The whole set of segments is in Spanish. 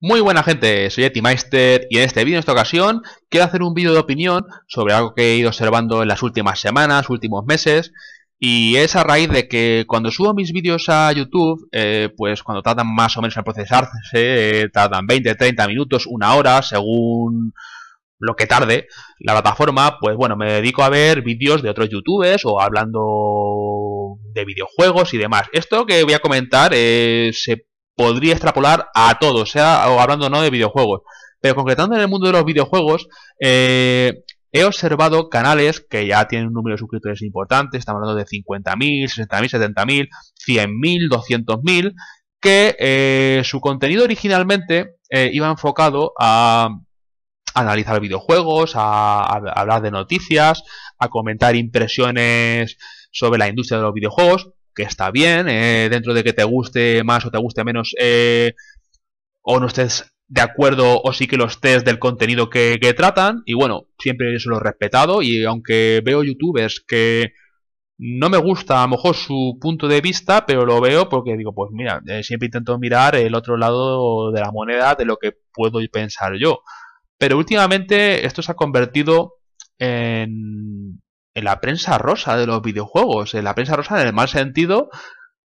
Muy buena gente, soy Meister y en este vídeo, en esta ocasión, quiero hacer un vídeo de opinión sobre algo que he ido observando en las últimas semanas, últimos meses, y es a raíz de que cuando subo mis vídeos a YouTube, eh, pues cuando tardan más o menos en procesarse, eh, tardan 20, 30 minutos, una hora, según lo que tarde la plataforma, pues bueno, me dedico a ver vídeos de otros youtubers o hablando de videojuegos y demás. Esto que voy a comentar es. Eh, se podría extrapolar a todo, sea hablando no de videojuegos. Pero concretando en el mundo de los videojuegos, eh, he observado canales que ya tienen un número de suscriptores importante, estamos hablando de 50.000, 60.000, 70.000, 100.000, 200.000, que eh, su contenido originalmente eh, iba enfocado a analizar videojuegos, a, hablar de noticias, a comentar impresiones sobre la industria de los videojuegos, que está bien, eh, dentro de que te guste más o te guste menos, eh, o no estés de acuerdo o sí que los estés del contenido que, que, tratan. Y bueno, siempre eso lo he respetado. Y aunque veo youtubers que no me gusta a lo mejor su punto de vista, pero lo veo porque digo, pues mira, eh, siempre intento mirar el otro lado de la moneda de lo que puedo pensar yo. Pero últimamente esto se ha convertido en en la prensa rosa de los videojuegos, en la prensa rosa en el mal sentido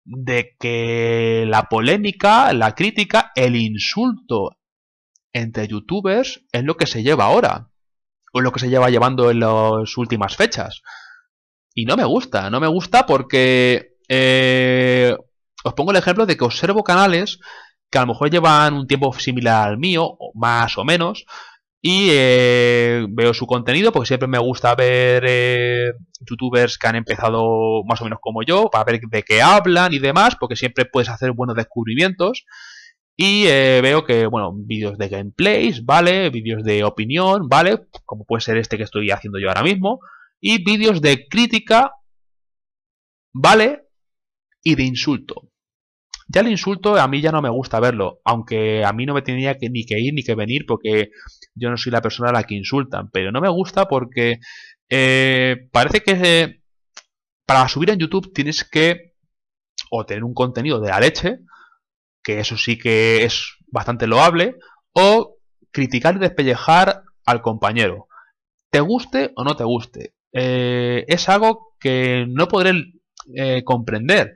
de que la polémica, la crítica, el insulto entre youtubers es lo que se lleva ahora, o lo que se lleva llevando en las últimas fechas. Y no me gusta, no me gusta porque eh, os pongo el ejemplo de que observo canales que a lo mejor llevan un tiempo similar al mío, más o menos, y eh, veo su contenido, porque siempre me gusta ver eh, youtubers que han empezado más o menos como yo, para ver de qué hablan y demás, porque siempre puedes hacer buenos descubrimientos. Y eh, veo que, bueno, vídeos de gameplays, ¿vale? Vídeos de opinión, ¿vale? Como puede ser este que estoy haciendo yo ahora mismo. Y vídeos de crítica, ¿vale? Y de insulto. Ya el insulto a mí ya no me gusta verlo, aunque a mí no me tenía que, ni que ir ni que venir porque yo no soy la persona a la que insultan, pero no me gusta porque eh, parece que eh, para subir en YouTube tienes que o tener un contenido de la leche, que eso sí que es bastante loable, o criticar y despellejar al compañero. Te guste o no te guste. Eh, es algo que no podré comprender.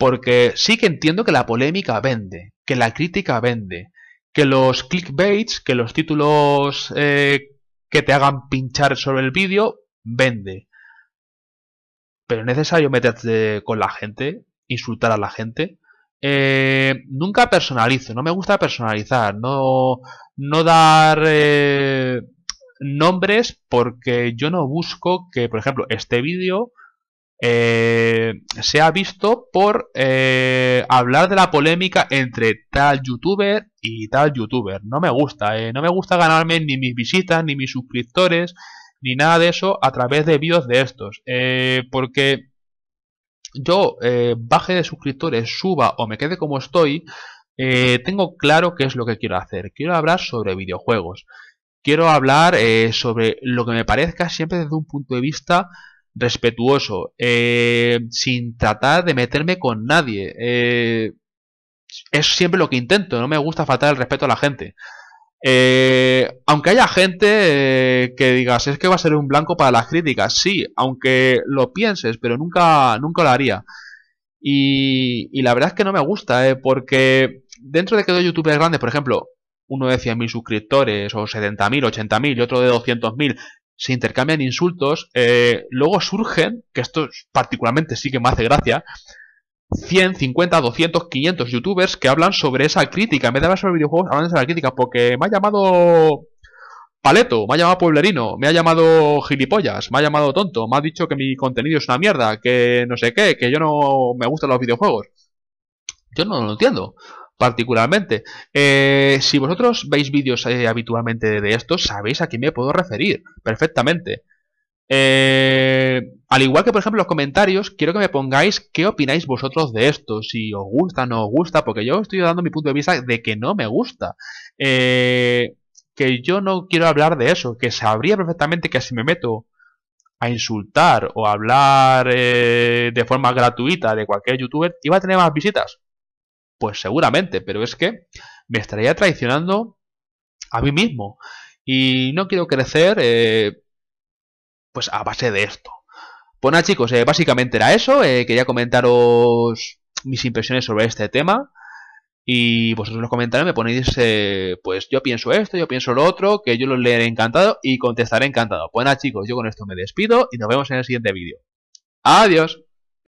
Porque sí que entiendo que la polémica vende, que la crítica vende, que los clickbaits, que los títulos eh, que te hagan pinchar sobre el vídeo, vende. Pero es necesario meterte con la gente, insultar a la gente. Eh, nunca personalizo, no me gusta personalizar, no, no dar eh, nombres porque yo no busco que, por ejemplo, este vídeo eh, se ha visto por eh, hablar de la polémica entre tal youtuber y tal youtuber. No me gusta, eh. no me gusta ganarme ni mis visitas, ni mis suscriptores, ni nada de eso a través de vídeos de estos. porque yo baje de suscriptores, suba o me quede como estoy, tengo claro qué es lo que quiero hacer. Quiero hablar sobre videojuegos. Quiero hablar sobre lo que me parezca siempre desde un punto de vista respetuoso, eh, sin tratar de meterme con nadie. Eh, es siempre lo que intento, no me gusta faltar el respeto a la gente. Eh, aunque haya gente que digas, es que va a ser un blanco para las críticas, sí, aunque lo pienses, pero nunca, nunca lo haría. Y, y la verdad es que no me gusta, porque dentro de que dos youtubers grandes, por ejemplo, uno de 100.000 suscriptores, o 70.000, 80.000 y otro de 200.000, se intercambian insultos, eh, luego surgen, que esto particularmente sí que me hace gracia, 100, 50, 200, 500 youtubers que hablan sobre esa crítica. En vez de hablar sobre videojuegos, hablan sobre la crítica. Porque me ha llamado paleto, me ha llamado pueblerino, me ha llamado gilipollas, me ha llamado tonto, me ha dicho que mi contenido es una mierda, que no sé qué, que yo no me gustan los videojuegos. Yo no lo entiendo particularmente. Eh, si vosotros veis vídeos eh, habitualmente de esto sabéis a quién me puedo referir perfectamente. Eh, al igual que, por ejemplo, los comentarios, quiero que me pongáis qué opináis vosotros de esto, si os gusta, no os gusta, porque yo estoy dando mi punto de vista de que no me gusta. que yo no quiero hablar de eso, que sabría perfectamente que si me meto a insultar o a hablar de forma gratuita de cualquier youtuber, iba a tener más visitas pues seguramente, pero es que me estaría traicionando a mí mismo. Y no quiero crecer eh, pues a base de esto. Pues chicos, eh, básicamente era eso. Eh, quería comentaros mis impresiones sobre este tema. Y vosotros en los comentarios me ponéis, pues yo pienso esto, yo pienso lo otro, que yo lo leeré encantado y contestaré encantado. Pues chicos, yo con esto me despido y nos vemos en el siguiente vídeo. Adiós.